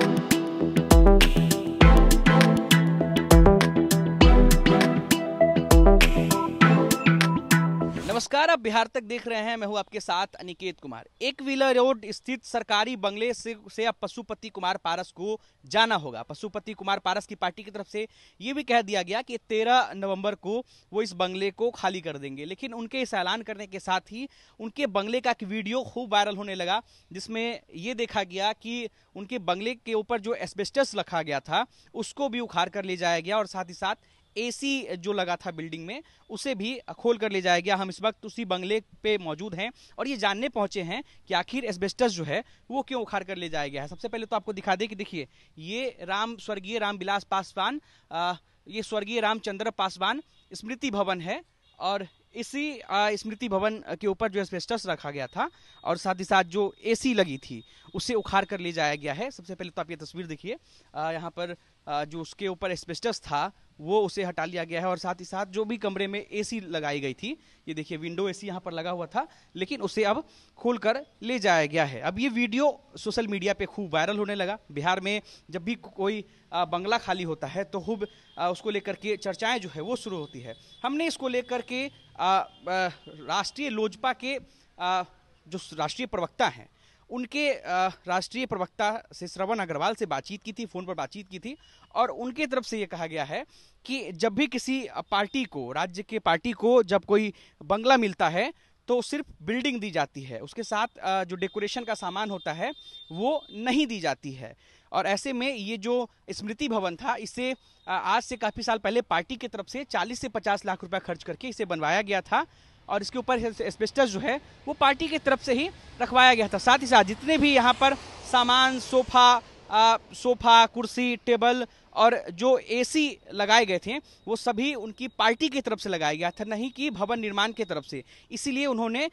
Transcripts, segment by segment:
Thank you. नमस्कार आप बिहार तक देख रहे हैं मैं हूं आपके साथ अनिकेत कुमार एक व्हीलर रोड स्थित सरकारी बंगले से से अब पशुपति कुमार पारस को जाना होगा पशुपति कुमार पारस की पार्टी की तरफ से ये भी कह दिया गया कि 13 नवंबर को वो इस बंगले को खाली कर देंगे लेकिन उनके इस ऐलान करने के साथ ही उनके बंगले का एक वीडियो खूब वायरल होने लगा जिसमें ये देखा गया कि उनके बंगले के ऊपर जो एस्बेस्टस रखा गया था उसको भी उखाड़ कर ले जाया गया और साथ ही साथ एसी जो लगा था बिल्डिंग में उसे भी खोल कर ले जाया गया हम इस वक्त उसी बंगले पे मौजूद हैं और ये जानने पहुंचे हैं कि आखिर एस्बेस्टस जो है वो क्यों उखाड़ कर ले जाया गया है सबसे पहले तो आपको दिखा दें कि देखिए ये राम स्वर्गीय राम बिलास पासवान ये स्वर्गीय रामचंद्र पासवान स्मृति भवन है और इसी स्मृति भवन के ऊपर जो एस्बेस्टस रखा गया था और साथ ही साथ जो एसी लगी थी उसे उखाड़ कर ले जाया गया है सबसे पहले तो आप ये तस्वीर देखिए यहाँ पर आ, जो उसके ऊपर एस्बेस्टस था वो उसे हटा लिया गया है और साथ ही साथ जो भी कमरे में एसी लगाई गई थी ये देखिए विंडो एसी यहाँ पर लगा हुआ था लेकिन उसे अब खोलकर ले जाया गया है अब ये वीडियो सोशल मीडिया पे खूब वायरल होने लगा बिहार में जब भी कोई बंगला खाली होता है तो खूब उसको लेकर के चर्चाएँ जो है वो शुरू होती है हमने इसको लेकर के राष्ट्रीय लोजपा के जो राष्ट्रीय प्रवक्ता हैं उनके राष्ट्रीय प्रवक्ता से श्रवण अग्रवाल से बातचीत की थी फोन पर बातचीत की थी और उनके तरफ से ये कहा गया है कि जब भी किसी पार्टी को राज्य के पार्टी को जब कोई बंगला मिलता है तो सिर्फ बिल्डिंग दी जाती है उसके साथ जो डेकोरेशन का सामान होता है वो नहीं दी जाती है और ऐसे में ये जो स्मृति भवन था इसे आज से काफ़ी साल पहले पार्टी की तरफ से 40 से 50 लाख रुपए खर्च करके इसे बनवाया गया था और इसके ऊपर एस्बेस्टस जो है वो पार्टी की तरफ से ही रखवाया गया था साथ ही साथ जितने भी यहाँ पर सामान सोफा आ, सोफा कुर्सी टेबल और जो एसी लगाए गए थे वो सभी उनकी पार्टी की तरफ से लगाया गया था नहीं कि भवन निर्माण की तरफ से इसीलिए उन्होंने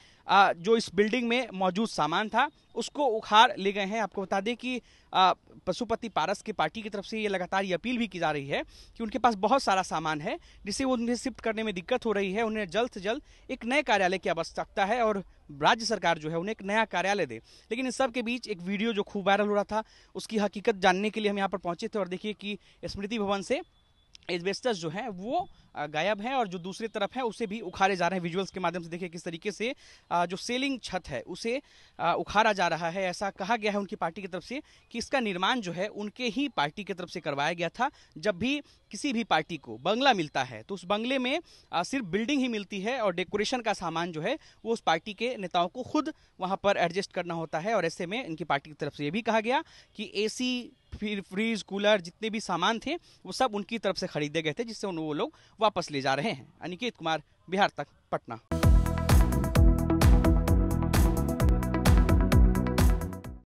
जो इस बिल्डिंग में मौजूद सामान था उसको उखाड़ ले गए हैं आपको बता दें कि पशुपति पारस की पार्टी की तरफ से ये लगातार ये अपील भी की जा रही है कि उनके पास बहुत सारा सामान है जिससे उन्हें शिफ्ट करने में दिक्कत हो रही है उन्हें जल्द से जल्द एक नए कार्यालय की आवश्यकता है और राज्य सरकार जो है उन्हें एक नया कार्यालय दे लेकिन इन सब के बीच एक वीडियो जो खूब वायरल हो रहा था उसकी हकीकत जानने के लिए हम यहाँ पर पहुँचे थे और देखिए कि स्मृति भवन से एजबेस्टस जो है वो गायब है और जो दूसरी तरफ है उसे भी उखाड़े जा रहे हैं विजुअल्स के माध्यम से देखिए किस तरीके से जो सेलिंग छत है उसे उखाड़ा जा रहा है ऐसा कहा गया है उनकी पार्टी की तरफ से कि इसका निर्माण जो है उनके ही पार्टी की तरफ से करवाया गया था जब भी किसी भी पार्टी को बंगला मिलता है तो उस बंगले में सिर्फ बिल्डिंग ही मिलती है और डेकोरेशन का सामान जो है वो उस पार्टी के नेताओं को खुद वहाँ पर एडजस्ट करना होता है और ऐसे में इनकी पार्टी की तरफ से ये भी कहा गया कि ए फिर फ्रीज कूलर जितने भी सामान थे वो सब उनकी तरफ से खरीदे गए थे जिससे वो लोग वापस ले जा रहे हैं अनिकेत कुमार बिहार तक पटना